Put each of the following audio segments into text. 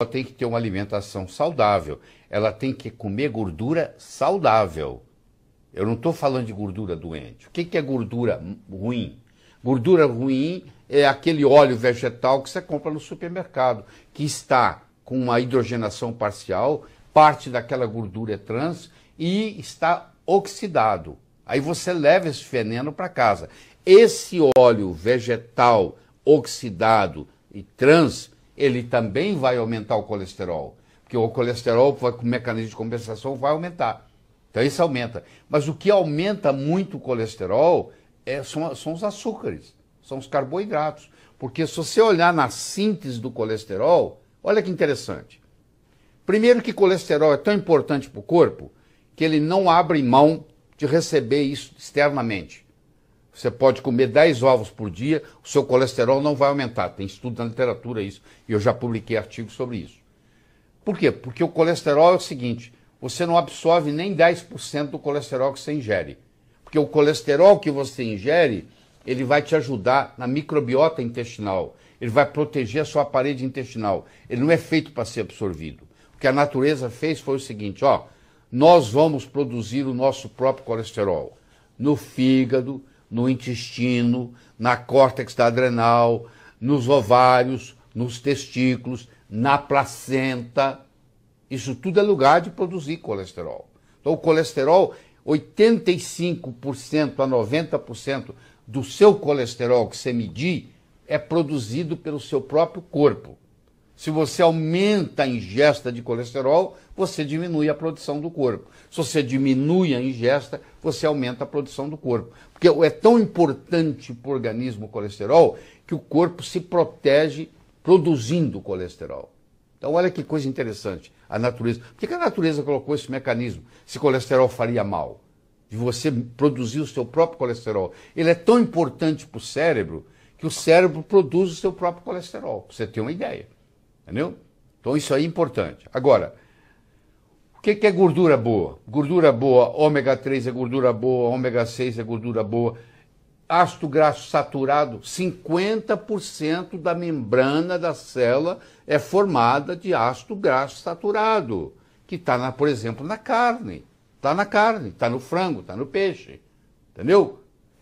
ela tem que ter uma alimentação saudável, ela tem que comer gordura saudável. Eu não estou falando de gordura doente. O que, que é gordura ruim? Gordura ruim é aquele óleo vegetal que você compra no supermercado, que está com uma hidrogenação parcial, parte daquela gordura é trans e está oxidado. Aí você leva esse veneno para casa. Esse óleo vegetal oxidado e trans ele também vai aumentar o colesterol. Porque o colesterol, com mecanismo de compensação, vai aumentar. Então isso aumenta. Mas o que aumenta muito o colesterol é, são, são os açúcares, são os carboidratos. Porque se você olhar na síntese do colesterol, olha que interessante. Primeiro que colesterol é tão importante para o corpo que ele não abre mão de receber isso externamente. Você pode comer 10 ovos por dia, o seu colesterol não vai aumentar. Tem estudo na literatura isso, e eu já publiquei artigos sobre isso. Por quê? Porque o colesterol é o seguinte: você não absorve nem 10% do colesterol que você ingere. Porque o colesterol que você ingere, ele vai te ajudar na microbiota intestinal, ele vai proteger a sua parede intestinal. Ele não é feito para ser absorvido. O que a natureza fez foi o seguinte: ó, nós vamos produzir o nosso próprio colesterol no fígado no intestino, na córtex adrenal, nos ovários, nos testículos, na placenta. Isso tudo é lugar de produzir colesterol. Então, o colesterol, 85% a 90% do seu colesterol que você medir é produzido pelo seu próprio corpo. Se você aumenta a ingesta de colesterol, você diminui a produção do corpo. Se você diminui a ingesta, você aumenta a produção do corpo. Porque é tão importante para o organismo o colesterol que o corpo se protege produzindo colesterol. Então, olha que coisa interessante a natureza. Por que a natureza colocou esse mecanismo? Se colesterol faria mal, de você produzir o seu próprio colesterol. Ele é tão importante para o cérebro que o cérebro produz o seu próprio colesterol, para você ter uma ideia. Entendeu? Então isso aí é importante. Agora, o que, é gordura boa? Gordura boa, ômega 3 é gordura boa, ômega 6 é gordura boa. Ácido graxo saturado, 50% da membrana da célula é formada de ácido graxo saturado, que está, por exemplo, na carne. Está na carne, está no frango, está no peixe. Entendeu?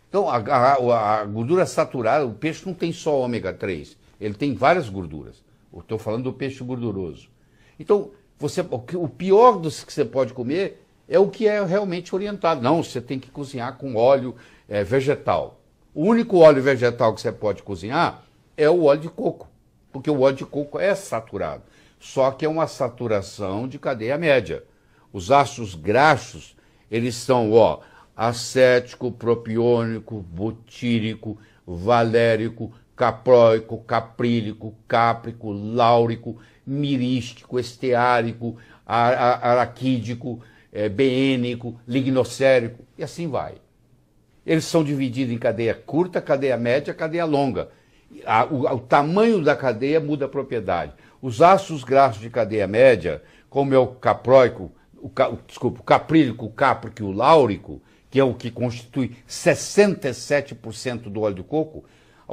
Então, a, a, a gordura saturada, o peixe não tem só ômega 3, ele tem várias gorduras. Estou falando do peixe gorduroso. Então, você, o pior dos que você pode comer é o que é realmente orientado. Não, você tem que cozinhar com óleo é, vegetal. O único óleo vegetal que você pode cozinhar é o óleo de coco, porque o óleo de coco é saturado. Só que é uma saturação de cadeia média. Os ácidos graxos, eles são, ó, acético, propiônico, butírico, valérico, capróico, caprílico, cáprico, láurico, mirístico, esteárico, ar araquídico, é, lignocérico, e assim vai. Eles são divididos em cadeia curta, cadeia média, cadeia longa. A, o, o, tamanho da cadeia muda a propriedade. Os ácidos graxos de cadeia média, como é o capróico, o, desculpa, o caprílico, o cáprico e o láurico, que é o que constitui 67% do óleo de coco,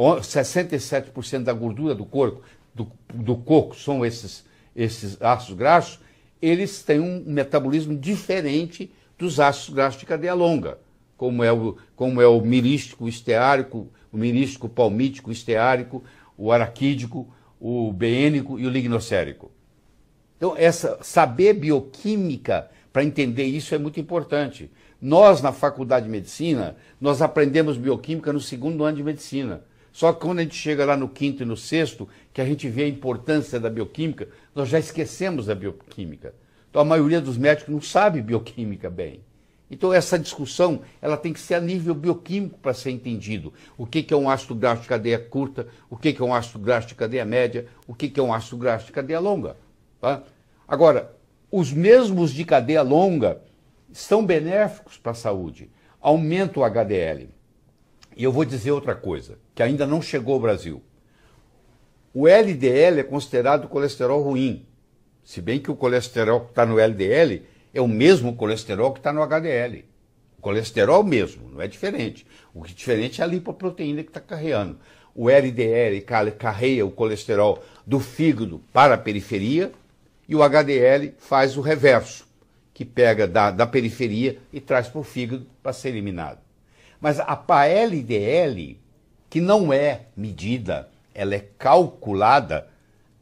67% da gordura do corpo, do, do coco, são esses, esses ácidos graxos, eles têm um metabolismo diferente dos ácidos graxos de cadeia longa, como é o, como é o mirístico esteárico, o mirístico palmítico esteárico, o araquídico, o beênico e o lignocérico. Então, essa, saber bioquímica para entender isso é muito importante. Nós, na faculdade de medicina, nós aprendemos bioquímica no segundo ano de medicina. Só que quando a gente chega lá no quinto e no sexto, que a gente vê a importância da bioquímica, nós já esquecemos da bioquímica. Então a maioria dos médicos não sabe bioquímica bem. Então essa discussão ela tem que ser a nível bioquímico para ser entendido. O que, que é um ácido graxo de cadeia curta, o que, que é um ácido graxo de cadeia média, o que, que é um ácido graxo de cadeia longa. Tá? Agora, os mesmos de cadeia longa são benéficos para a saúde, aumenta o HDL. E eu vou dizer outra coisa, que ainda não chegou ao Brasil. O LDL é considerado colesterol ruim, se bem que o colesterol que está no LDL é o mesmo colesterol que está no HDL. O colesterol mesmo, não é diferente. O que é diferente é a lipoproteína que está carreando. O LDL carrega o colesterol do fígado para a periferia e o HDL faz o reverso, que pega da, da periferia e traz para o fígado para ser eliminado. Mas a PALDL, que não é medida, ela é calculada,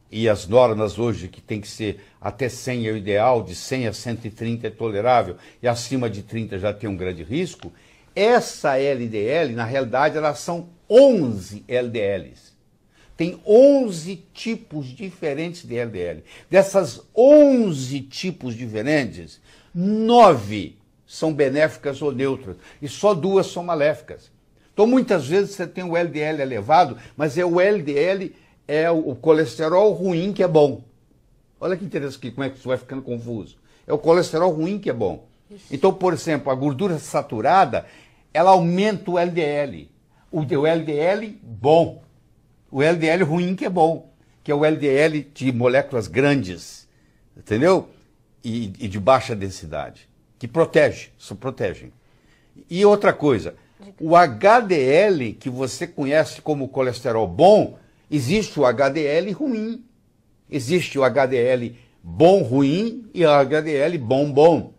e as normas hoje que tem que ser até 100 é o ideal, de 100 a 130 é tolerável, e acima de 30 já tem um grande risco, essa LDL, na realidade, elas são 11 LDLs. Tem 11 tipos diferentes de LDL. Dessas 11 tipos diferentes, 9 são benéficas ou neutras, e só duas são maléficas. Então, muitas vezes você tem o LDL elevado, mas é o LDL, é o colesterol ruim que é bom. Olha que interessante aqui, como é que isso vai ficando confuso. É o colesterol ruim que é bom. Isso. Então, por exemplo, a gordura saturada, ela aumenta o LDL. O, o LDL bom. O LDL ruim que é bom, que é o LDL de moléculas grandes, entendeu? e, e de baixa densidade que protege, só protegem. E outra coisa, o HDL que você conhece como colesterol bom, existe o HDL ruim. Existe o HDL bom ruim e o HDL bom bom.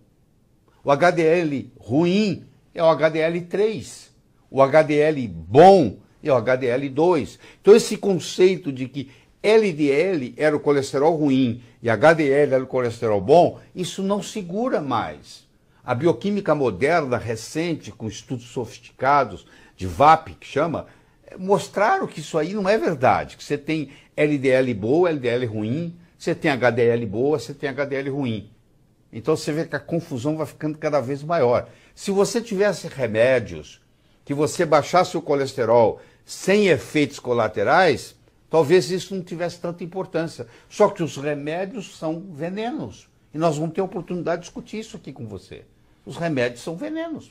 O HDL ruim é o HDL 3. O HDL bom é o HDL 2. Então esse conceito de que LDL era o colesterol ruim e HDL era o colesterol bom, isso não segura mais. A bioquímica moderna, recente, com estudos sofisticados, de VAP, que chama, eh, mostraram que isso aí não é verdade, que você tem LDL boa, LDL ruim, você tem HDL boa, você tem HDL ruim. Então você vê que a confusão vai ficando cada vez maior. Se você tivesse remédios que você baixasse o colesterol sem efeitos colaterais, talvez isso não tivesse tanta importância. Só que os remédios são venenos. E nós vamos ter a oportunidade de discutir isso aqui com você. Os remédios são venenos.